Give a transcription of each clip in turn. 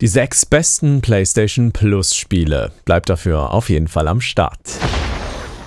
Die sechs besten PlayStation Plus Spiele. Bleibt dafür auf jeden Fall am Start.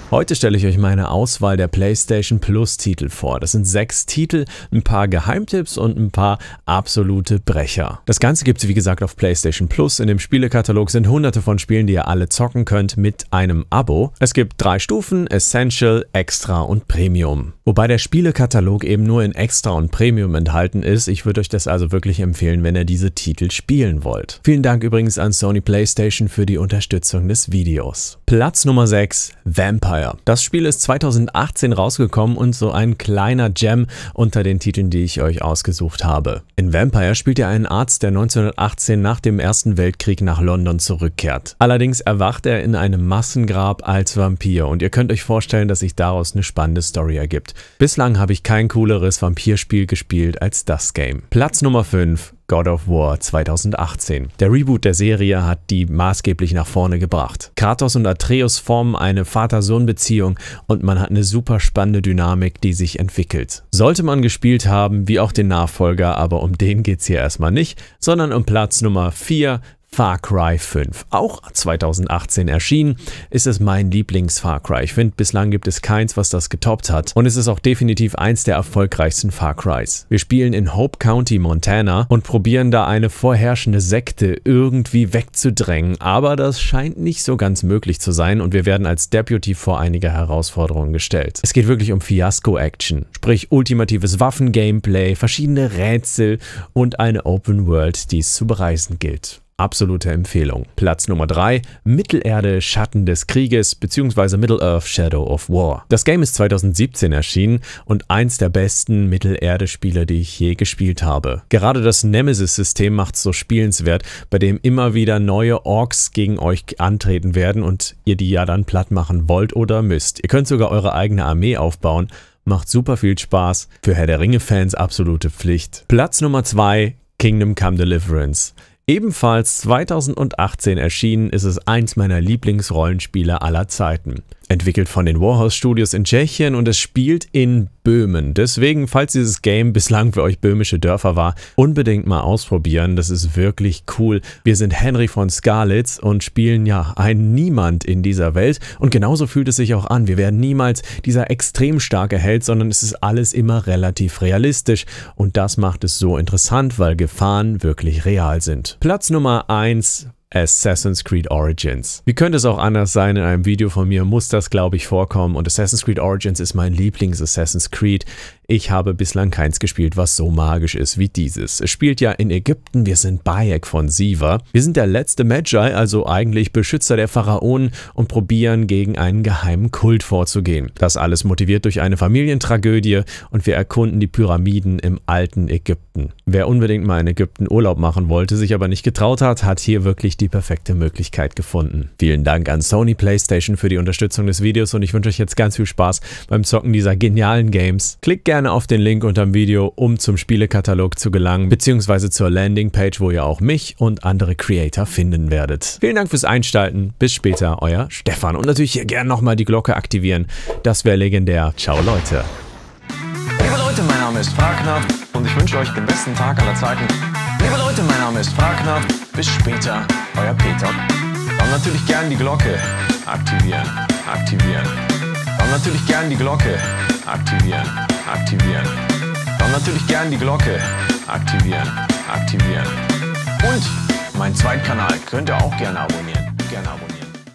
Heute stelle ich euch meine Auswahl der PlayStation Plus Titel vor. Das sind sechs Titel, ein paar Geheimtipps und ein paar absolute Brecher. Das Ganze gibt es wie gesagt auf PlayStation Plus. In dem Spielekatalog sind hunderte von Spielen, die ihr alle zocken könnt mit einem Abo. Es gibt drei Stufen, Essential, Extra und Premium. Wobei der Spielekatalog eben nur in Extra und Premium enthalten ist. Ich würde euch das also wirklich empfehlen, wenn ihr diese Titel spielen wollt. Vielen Dank übrigens an Sony PlayStation für die Unterstützung des Videos. Platz Nummer 6, Vampire. Das Spiel ist 2018 rausgekommen und so ein kleiner Gem unter den Titeln, die ich euch ausgesucht habe. In Vampire spielt ihr einen Arzt, der 1918 nach dem Ersten Weltkrieg nach London zurückkehrt. Allerdings erwacht er in einem Massengrab als Vampir und ihr könnt euch vorstellen, dass sich daraus eine spannende Story ergibt. Bislang habe ich kein cooleres Vampirspiel gespielt als das Game. Platz Nummer 5, God of War 2018. Der Reboot der Serie hat die maßgeblich nach vorne gebracht. Kratos und Atreus formen eine Vater-Sohn-Beziehung und man hat eine super spannende Dynamik, die sich entwickelt. Sollte man gespielt haben, wie auch den Nachfolger, aber um den geht's hier erstmal nicht, sondern um Platz Nummer 4 Far Cry 5. Auch 2018 erschienen, ist es mein Lieblings-Far Cry. Ich finde, bislang gibt es keins, was das getoppt hat. Und es ist auch definitiv eins der erfolgreichsten Far Crys. Wir spielen in Hope County, Montana und probieren da eine vorherrschende Sekte irgendwie wegzudrängen. Aber das scheint nicht so ganz möglich zu sein und wir werden als Deputy vor einige Herausforderungen gestellt. Es geht wirklich um Fiasco-Action, sprich ultimatives Waffen-Gameplay, verschiedene Rätsel und eine Open World, die es zu bereisen gilt. Absolute Empfehlung. Platz Nummer 3, Mittelerde Schatten des Krieges bzw. Middle-earth Shadow of War. Das Game ist 2017 erschienen und eins der besten Mittelerde-Spiele, die ich je gespielt habe. Gerade das Nemesis-System macht es so spielenswert, bei dem immer wieder neue Orks gegen euch antreten werden und ihr die ja dann platt machen wollt oder müsst. Ihr könnt sogar eure eigene Armee aufbauen, macht super viel Spaß, für Herr der Ringe-Fans absolute Pflicht. Platz Nummer 2, Kingdom Come Deliverance. Ebenfalls 2018 erschienen ist es eins meiner Lieblingsrollenspiele aller Zeiten entwickelt von den Warhouse Studios in Tschechien und es spielt in Böhmen. Deswegen, falls dieses Game bislang für euch böhmische Dörfer war, unbedingt mal ausprobieren. Das ist wirklich cool. Wir sind Henry von Scarlitz und spielen ja ein Niemand in dieser Welt. Und genauso fühlt es sich auch an. Wir werden niemals dieser extrem starke Held, sondern es ist alles immer relativ realistisch. Und das macht es so interessant, weil Gefahren wirklich real sind. Platz Nummer 1 Assassin's Creed Origins. Wie könnte es auch anders sein? In einem Video von mir muss das, glaube ich, vorkommen. Und Assassin's Creed Origins ist mein Lieblings-Assassin's Creed. Ich habe bislang keins gespielt, was so magisch ist wie dieses. Es spielt ja in Ägypten, wir sind Bayek von Siva. Wir sind der letzte Magi, also eigentlich Beschützer der Pharaonen und probieren gegen einen geheimen Kult vorzugehen. Das alles motiviert durch eine Familientragödie und wir erkunden die Pyramiden im alten Ägypten. Wer unbedingt mal in Ägypten Urlaub machen wollte, sich aber nicht getraut hat, hat hier wirklich die perfekte Möglichkeit gefunden. Vielen Dank an Sony PlayStation für die Unterstützung des Videos und ich wünsche euch jetzt ganz viel Spaß beim Zocken dieser genialen Games. Klickt gerne gerne auf den Link unter dem Video, um zum Spielekatalog zu gelangen, beziehungsweise zur Landingpage, wo ihr auch mich und andere Creator finden werdet. Vielen Dank fürs Einschalten, bis später, euer Stefan. Und natürlich hier gerne nochmal die Glocke aktivieren, das wäre legendär. Ciao Leute. Liebe Leute, mein Name ist Fragner und ich wünsche euch den besten Tag aller Zeiten. Liebe Leute, mein Name ist Fragner, bis später, euer Peter. Und natürlich gern die Glocke aktivieren, aktivieren. Und natürlich gern die Glocke aktivieren aktivieren. Dann natürlich gern die Glocke aktivieren, aktivieren. Und meinen Zweitkanal könnt ihr auch gerne abonnieren. Gerne abonnieren.